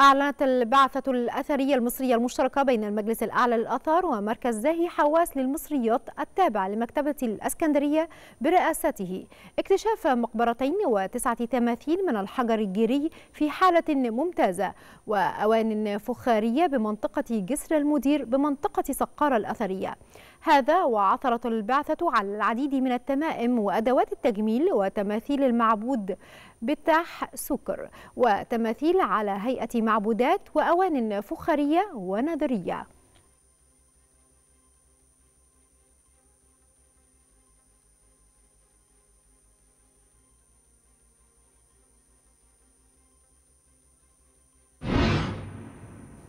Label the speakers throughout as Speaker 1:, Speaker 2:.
Speaker 1: أعلنت البعثة الأثرية المصرية المشتركة بين المجلس الأعلى للأثار ومركز زاهي حواس للمصريات التابع لمكتبة الأسكندرية برئاسته اكتشاف مقبرتين وتسعة تماثيل من الحجر الجيري في حالة ممتازة وأوان فخارية بمنطقة جسر المدير بمنطقة سقارة الأثرية هذا وعثرت البعثة على العديد من التمائم وأدوات التجميل وتماثيل المعبود بتاح سكر وتماثيل على هيئة معبودات وأوان فخارية ونذرية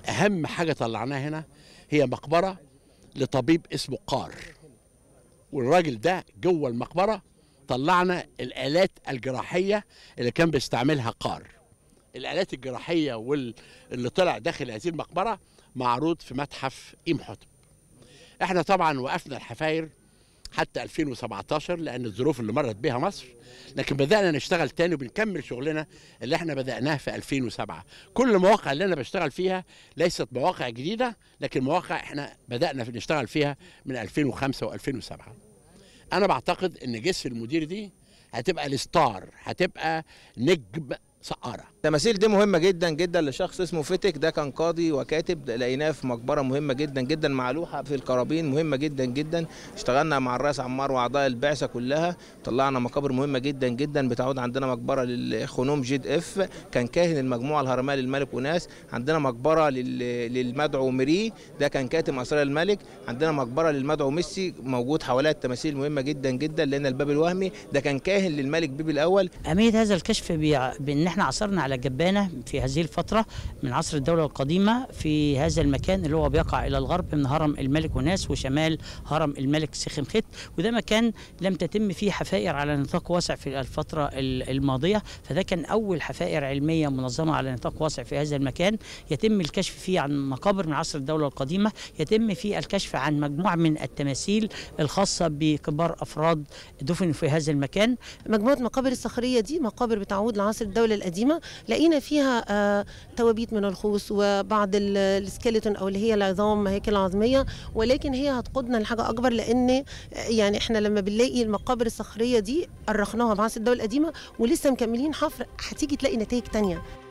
Speaker 2: أهم حاجة طلعناها هنا هي مقبرة لطبيب اسمه قار والراجل ده جوه المقبره طلعنا الالات الجراحيه اللي كان بيستعملها قار الالات الجراحيه واللي طلع داخل هذه المقبره معروض في متحف إيم حتب احنا طبعا وقفنا الحفاير حتى 2017 لان الظروف اللي مرت بها مصر لكن بدانا نشتغل تاني وبنكمل شغلنا اللي احنا بداناه في 2007 كل المواقع اللي انا بشتغل فيها ليست مواقع جديده لكن مواقع احنا بدانا في نشتغل فيها من 2005 و2007 انا بعتقد ان جسر المدير دي هتبقى الستار هتبقى نجم سقاره التماثيل دي مهمه جدا جدا
Speaker 3: لشخص اسمه فتك ده كان قاضي وكاتب لقيناه في مقبره مهمه جدا جدا مع لوحه في الكرابين مهمه جدا جدا اشتغلنا مع الرئيس عمار واعضاء البعثه كلها طلعنا مقابر مهمه جدا جدا بتعود عندنا مقبره للخنوم جيد اف كان كاهن المجموعه الهرميه للملك وناس عندنا مقبره للمدعو مري ده كان كاتم اسرار الملك عندنا مقبره للمدعو ميسي موجود حواليها التماثيل مهمه جدا جدا لان الباب الوهمي ده كان كاهن
Speaker 4: للملك بيبي الاول اهميه هذا الكشف بالناحيه احنا عثرنا على جبانه في هذه الفتره من عصر الدوله القديمه في هذا المكان اللي هو بيقع الى الغرب من هرم الملك وناس وشمال هرم الملك سخمخت وده مكان لم تتم فيه حفائر على نطاق واسع في الفتره الماضيه فده كان اول حفائر علميه منظمه على نطاق واسع في هذا المكان يتم الكشف فيه عن مقابر من عصر الدوله القديمه يتم فيه الكشف عن مجموعه من التماثيل الخاصه بكبار افراد دفنوا في هذا المكان مجموعه المقابر الصخريه دي مقابر بتعود لعصر الدوله القديمه لقينا فيها آه، توابيت من الخوص وبعض السكيلتون او اللي هي العظام هيك عظميه ولكن هي هتقودنا لحاجه اكبر لان آه، يعني احنا لما بنلاقي المقابر الصخريه دي أرخناها بعصر الدوله القديمه ولسه مكملين حفر هتيجي تلاقي نتائج تانية